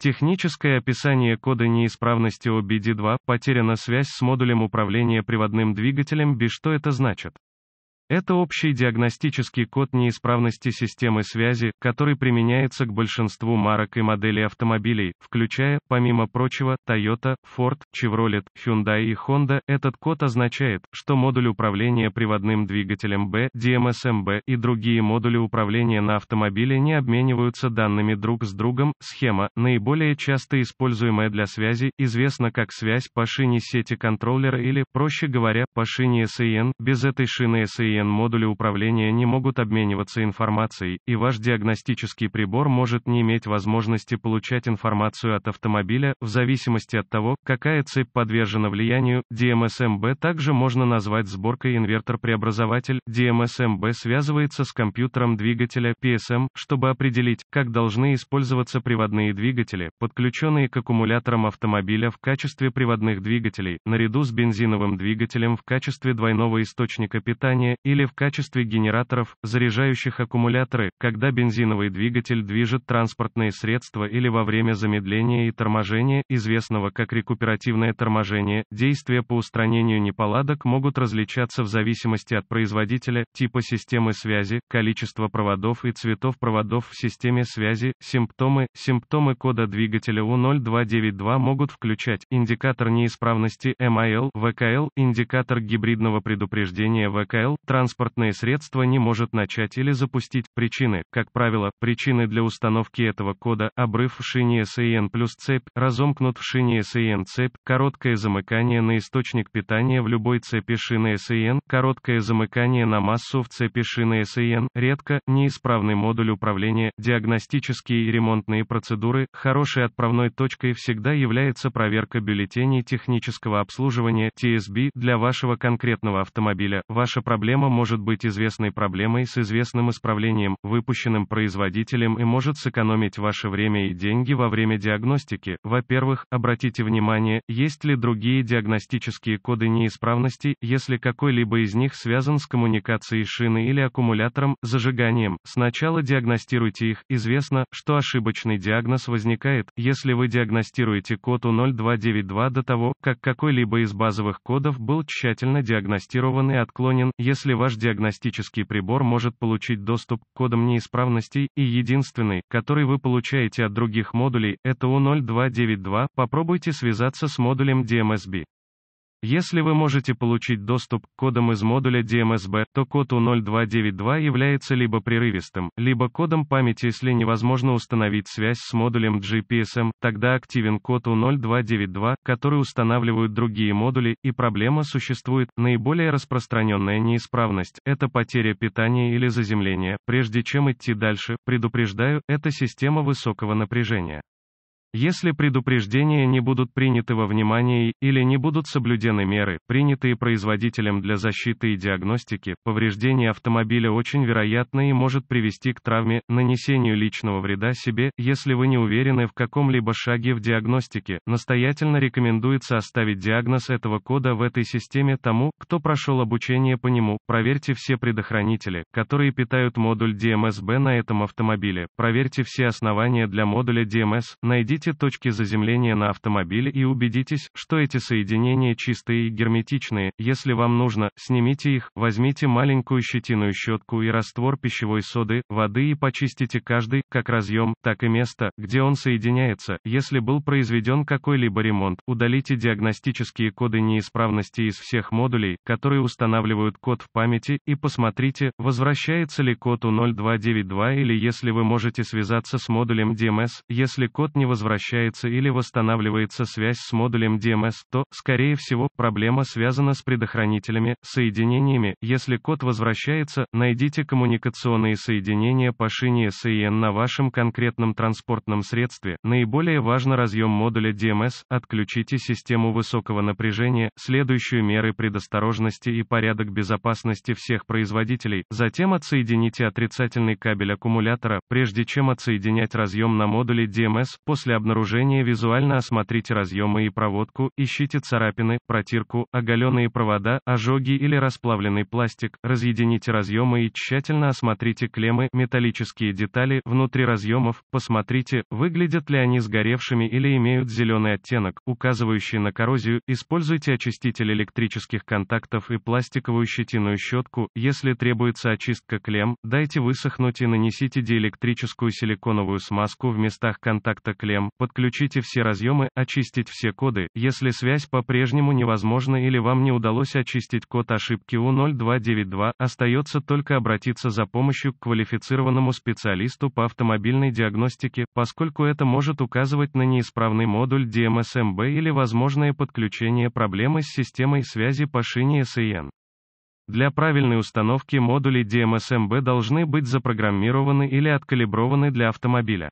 Техническое описание кода неисправности OBD2 – потеряна связь с модулем управления приводным двигателем B. Что это значит? Это общий диагностический код неисправности системы связи, который применяется к большинству марок и моделей автомобилей, включая, помимо прочего, Toyota, Ford, Chevrolet, Hyundai и Honda. Этот код означает, что модуль управления приводным двигателем B, DMSMB и другие модули управления на автомобиле не обмениваются данными друг с другом. Схема, наиболее часто используемая для связи, известна как связь по шине сети контроллера или, проще говоря, по шине SAN. Без этой шины SAN CN-модули управления не могут обмениваться информацией, и ваш диагностический прибор может не иметь возможности получать информацию от автомобиля, в зависимости от того, какая цепь подвержена влиянию. DMSMB также можно назвать сборкой инвертор-преобразователь. DMSMB связывается с компьютером двигателя PSM, чтобы определить, как должны использоваться приводные двигатели, подключенные к аккумуляторам автомобиля в качестве приводных двигателей, наряду с бензиновым двигателем в качестве двойного источника питания, или в качестве генераторов, заряжающих аккумуляторы, когда бензиновый двигатель движет транспортные средства или во время замедления и торможения, известного как рекуперативное торможение, действия по устранению неполадок могут различаться в зависимости от производителя, типа системы связи, количества проводов и цветов проводов в системе связи, симптомы, симптомы кода двигателя У0292 могут включать, индикатор неисправности, MIL VKL, индикатор гибридного предупреждения ВКЛ, транспортное средство не может начать или запустить. Причины, как правило, причины для установки этого кода – обрыв в шине SAN плюс цепь, разомкнут в шине SAN цепь, короткое замыкание на источник питания в любой цепи шины SAN, короткое замыкание на массу в цепи шины SAN, редко, неисправный модуль управления, диагностические и ремонтные процедуры, хорошей отправной точкой всегда является проверка бюллетеней технического обслуживания TSB для вашего конкретного автомобиля. Ваша проблема может быть известной проблемой с известным исправлением, выпущенным производителем и может сэкономить ваше время и деньги во время диагностики. Во-первых, обратите внимание, есть ли другие диагностические коды неисправности, если какой-либо из них связан с коммуникацией шины или аккумулятором, зажиганием. Сначала диагностируйте их. Известно, что ошибочный диагноз возникает, если вы диагностируете код U0292 до того, как какой-либо из базовых кодов был тщательно диагностирован и отклонен, если если ваш диагностический прибор может получить доступ к кодам неисправностей, и единственный, который вы получаете от других модулей, это U0292, попробуйте связаться с модулем DMSB. Если вы можете получить доступ к кодам из модуля DMSB, то код U0292 является либо прерывистым, либо кодом памяти. Если невозможно установить связь с модулем GPSM, тогда активен код U0292, который устанавливают другие модули, и проблема существует. Наиболее распространенная неисправность – это потеря питания или заземление. Прежде чем идти дальше, предупреждаю, это система высокого напряжения. Если предупреждения не будут приняты во внимание или не будут соблюдены меры, принятые производителем для защиты и диагностики, повреждение автомобиля очень вероятно и может привести к травме, нанесению личного вреда себе, если вы не уверены в каком-либо шаге в диагностике, настоятельно рекомендуется оставить диагноз этого кода в этой системе тому, кто прошел обучение по нему, проверьте все предохранители, которые питают модуль DMSB на этом автомобиле, проверьте все основания для модуля DMS, найдите Определите точки заземления на автомобиле и убедитесь, что эти соединения чистые и герметичные. Если вам нужно, снимите их, возьмите маленькую щетиную щетку и раствор пищевой соды, воды и почистите каждый, как разъем, так и место, где он соединяется. Если был произведен какой-либо ремонт, удалите диагностические коды неисправности из всех модулей, которые устанавливают код в памяти, и посмотрите, возвращается ли код у 0292 или если вы можете связаться с модулем DMS, эм если код не возвращается возвращается или восстанавливается связь с модулем DMS, то, скорее всего, проблема связана с предохранителями, соединениями. Если код возвращается, найдите коммуникационные соединения по шине SAN на вашем конкретном транспортном средстве. Наиболее важно разъем модуля DMS, отключите систему высокого напряжения, следующую меры предосторожности и порядок безопасности всех производителей, затем отсоедините отрицательный кабель аккумулятора, прежде чем отсоединять разъем на модуле DMS, после обнаружения визуально осмотрите разъемы и проводку, ищите царапины, протирку, оголенные провода, ожоги или расплавленный пластик, разъедините разъемы и тщательно осмотрите клеммы, металлические детали, внутри разъемов, посмотрите, выглядят ли они сгоревшими или имеют зеленый оттенок, указывающий на коррозию, используйте очиститель электрических контактов и пластиковую щетиную щетку, если требуется очистка клемм, дайте высохнуть и нанесите диэлектрическую силиконовую смазку в местах контакта клемм, подключите все разъемы, очистить все коды, если связь по-прежнему невозможна или вам не удалось очистить код ошибки U0292, остается только обратиться за помощью к квалифицированному специалисту по автомобильной диагностике, поскольку это может указывать на неисправный модуль DMSMB эм эм или возможное подключение проблемы с системой связи по шине SEN. Для правильной установки модули DMSMB эм должны быть запрограммированы или откалиброваны для автомобиля.